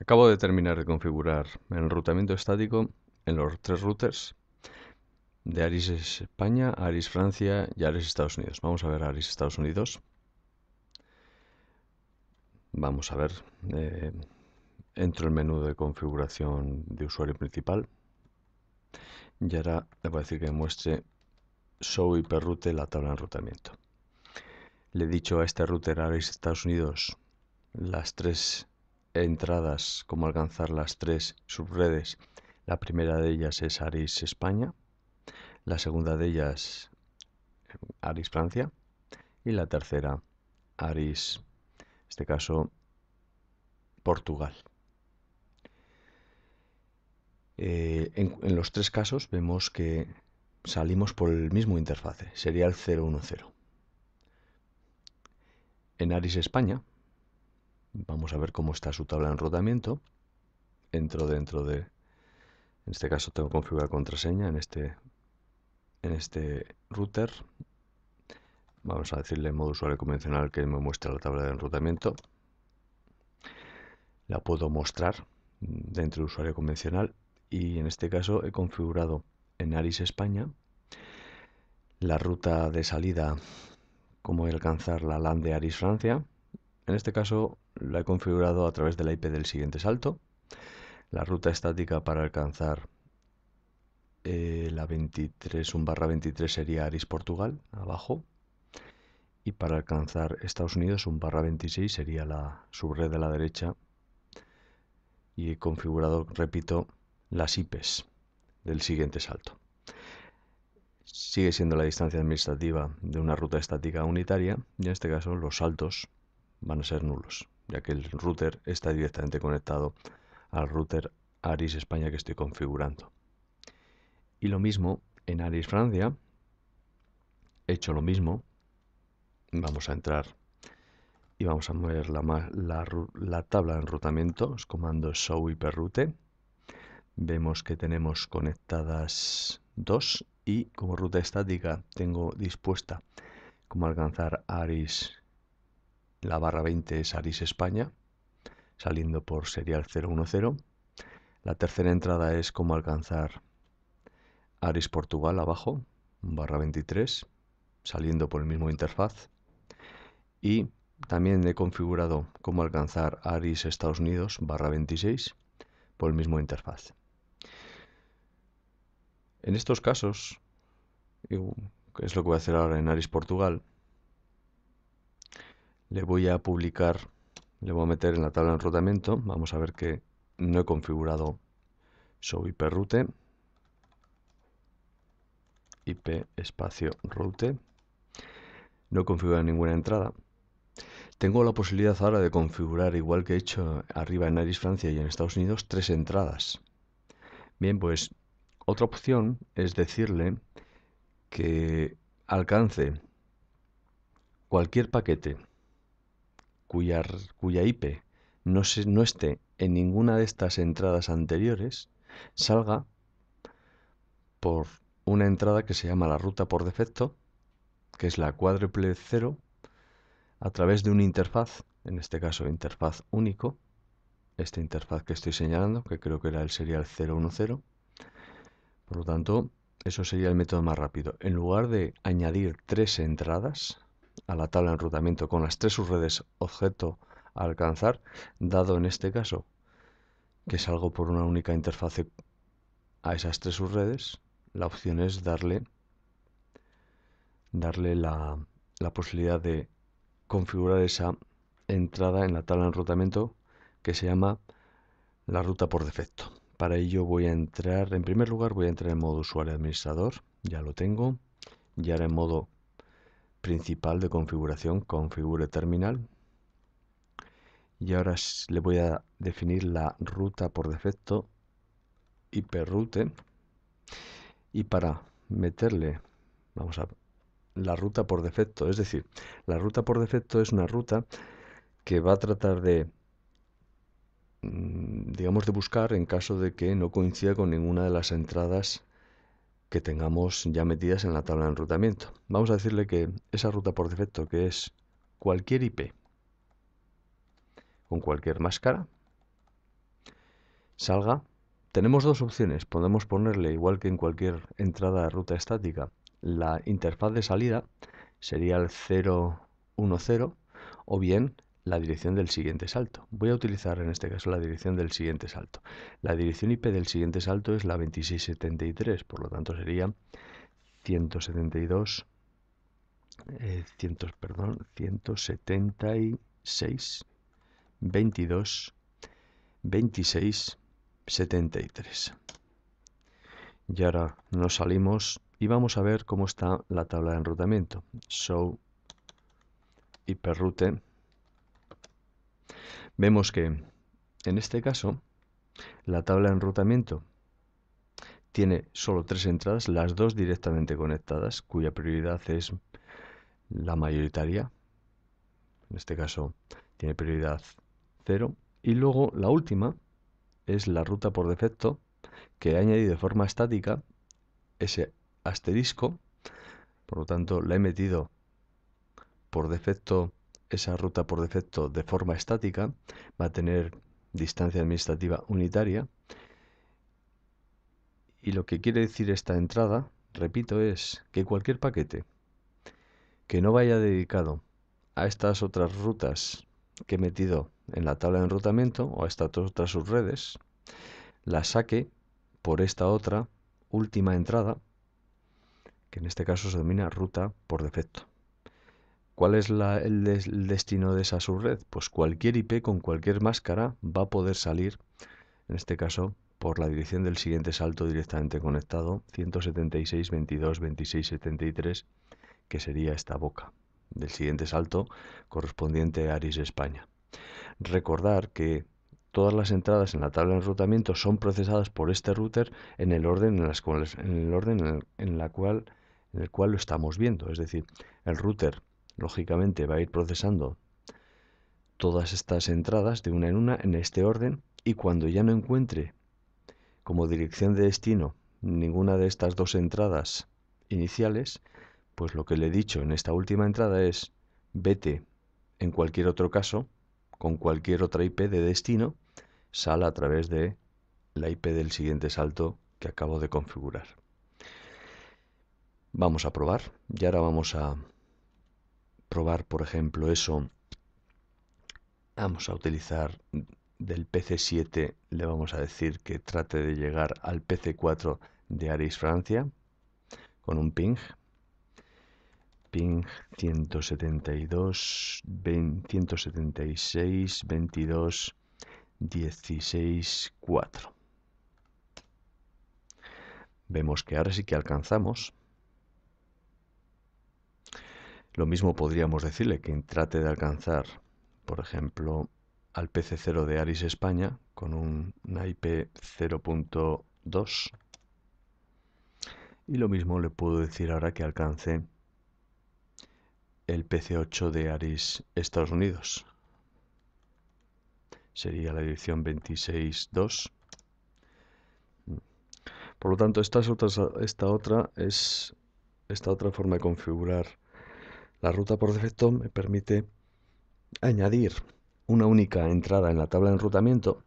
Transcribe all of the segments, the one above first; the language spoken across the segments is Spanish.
Acabo de terminar de configurar el enrutamiento estático en los tres routers de Aris España, Aris Francia y Aris Estados Unidos. Vamos a ver Aris Estados Unidos. Vamos a ver. Eh, entro entro el menú de configuración de usuario principal. Y ahora le voy a decir que muestre show y perrute la tabla de enrutamiento. Le he dicho a este router Aris Estados Unidos las tres entradas, cómo alcanzar las tres subredes. La primera de ellas es Aris España, la segunda de ellas Aris Francia y la tercera Aris, en este caso, Portugal. Eh, en, los tres casos vemos que salimos por el mismo interfaz, sería el 010. En Aris España Vamos a ver cómo está su tabla de enrutamiento. Entro dentro de... En este caso tengo configurada contraseña en este, en este router. Vamos a decirle en modo usuario convencional que me muestra la tabla de enrutamiento. La puedo mostrar dentro de usuario convencional y en este caso he configurado en Aris España la ruta de salida, como alcanzar la LAN de Aris Francia. En este caso la he configurado a través de la IP del siguiente salto. La ruta estática para alcanzar eh, la 23, un barra 23 sería Aris Portugal, abajo. Y para alcanzar Estados Unidos, un barra 26 sería la subred de la derecha. Y he configurado, repito, las IPs del siguiente salto. Sigue siendo la distancia administrativa de una ruta estática unitaria y en este caso los saltos van a ser nulos ya que el router está directamente conectado al router Aris España que estoy configurando. Y lo mismo en Aris Francia, he hecho lo mismo, vamos a entrar y vamos a mover la, tabla de enrutamientos, comando show route Vemos que tenemos conectadas dos y como ruta estática tengo dispuesta como alcanzar Aris la barra 20 es Aris España, saliendo por serial 010. La tercera entrada es cómo alcanzar Aris Portugal abajo, barra 23, saliendo por el mismo interfaz. Y también he configurado cómo alcanzar Aris Estados Unidos, barra 26, por el mismo interfaz. En estos casos, uh, es lo que voy a hacer ahora en Aris Portugal, le voy a publicar, le voy a meter en la tabla de enrutamiento. Vamos a ver que no he configurado show IP route. IP espacio route. No he configurado ninguna entrada. Tengo la posibilidad ahora de configurar, igual que he hecho arriba en Aris Francia y en Estados Unidos, tres entradas. Bien, pues otra opción es decirle que alcance cualquier paquete cuya, IP no, se, no esté en ninguna de estas entradas anteriores salga por una entrada que se llama la ruta por defecto, que es la cuádruple 0, a través de una interfaz, en este caso interfaz único, esta interfaz que estoy señalando, que creo que era el serial 010. Por lo tanto, eso sería el método más rápido. En lugar de añadir tres entradas, a la tabla de enrutamiento con las tres subredes objeto a alcanzar, dado en este caso que salgo por una única interfaz a esas tres subredes, la opción es darle, darle la, posibilidad de configurar esa entrada en la tabla de enrutamiento que se llama la ruta por defecto. Para ello voy a entrar, en primer lugar voy a entrar en modo usuario administrador, ya lo tengo, y ahora en modo principal de configuración, configure terminal. Y ahora le voy a definir la ruta por defecto, hiperrute, Y para meterle, vamos a la ruta por defecto, es decir, la ruta por defecto es una ruta que va a tratar de mm, digamos de buscar en caso de que no coincida con ninguna de las entradas que tengamos ya metidas en la tabla de enrutamiento. Vamos a decirle que esa ruta por defecto, que es cualquier IP con cualquier máscara, salga. Tenemos dos opciones. Podemos ponerle, igual que en cualquier entrada de ruta estática, la interfaz de salida, sería el 010, o bien la dirección del siguiente salto. Voy a utilizar en este caso la dirección del siguiente salto. La dirección IP del siguiente salto es la 2673, por lo tanto sería 172, eh, perdón, 176, 22, 26, 73. Y ahora nos salimos y vamos a ver cómo está la tabla de enrutamiento. Show route vemos que en este caso la tabla de enrutamiento tiene solo tres entradas, las dos directamente conectadas, cuya prioridad es la mayoritaria. En este caso tiene prioridad 0. Y luego la última es la ruta por defecto, que he añadido de forma estática ese asterisco. Por lo tanto, la he metido por defecto esa ruta por defecto de forma estática, va a tener distancia administrativa unitaria. Y lo que quiere decir esta entrada, repito, es que cualquier paquete que no vaya dedicado a estas otras rutas que he metido en la tabla de enrutamiento o a estas otras subredes, la saque por esta otra última entrada, que en este caso se denomina ruta por defecto. ¿Cuál es el, destino de esa subred? Pues cualquier IP con cualquier máscara va a poder salir, en este caso, por la dirección del siguiente salto directamente conectado, 176.22.26.73, que sería esta boca del siguiente salto correspondiente a Aris España. Recordar que todas las entradas en la tabla de enrutamiento son procesadas por este router en el orden en el cual lo estamos viendo, es decir, el router lógicamente va a ir procesando todas estas entradas de una en una en este orden y cuando ya no encuentre como dirección de destino ninguna de estas dos entradas iniciales, pues lo que le he dicho en esta última entrada es vete en cualquier otro caso con cualquier otra IP de destino, sal a través de la IP del siguiente salto que acabo de configurar. Vamos a probar y ahora vamos a probar, por ejemplo, eso, vamos a utilizar del PC7, le vamos a decir que trate de llegar al PC4 de Aries Francia con un ping. Ping 172, 176, 22, 16, 4. Vemos que ahora sí que alcanzamos lo mismo podríamos decirle que trate de alcanzar, por ejemplo, al PC0 de Aris España con un, una IP 0.2. Y lo mismo le puedo decir ahora que alcance el PC8 de Aris Estados Unidos. Sería la dirección 26.2. Por lo tanto, esta otra es esta otra forma de configurar la ruta por defecto me permite añadir una única entrada en la tabla de enrutamiento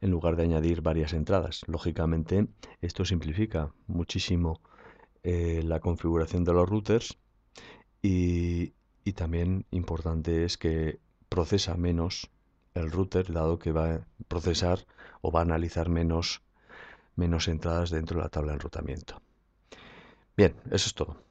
en lugar de añadir varias entradas. Lógicamente, esto simplifica muchísimo eh, la configuración de los routers y, también importante es que procesa menos el router, dado que va a procesar o va a analizar menos, menos entradas dentro de la tabla de enrutamiento. Bien, eso es todo.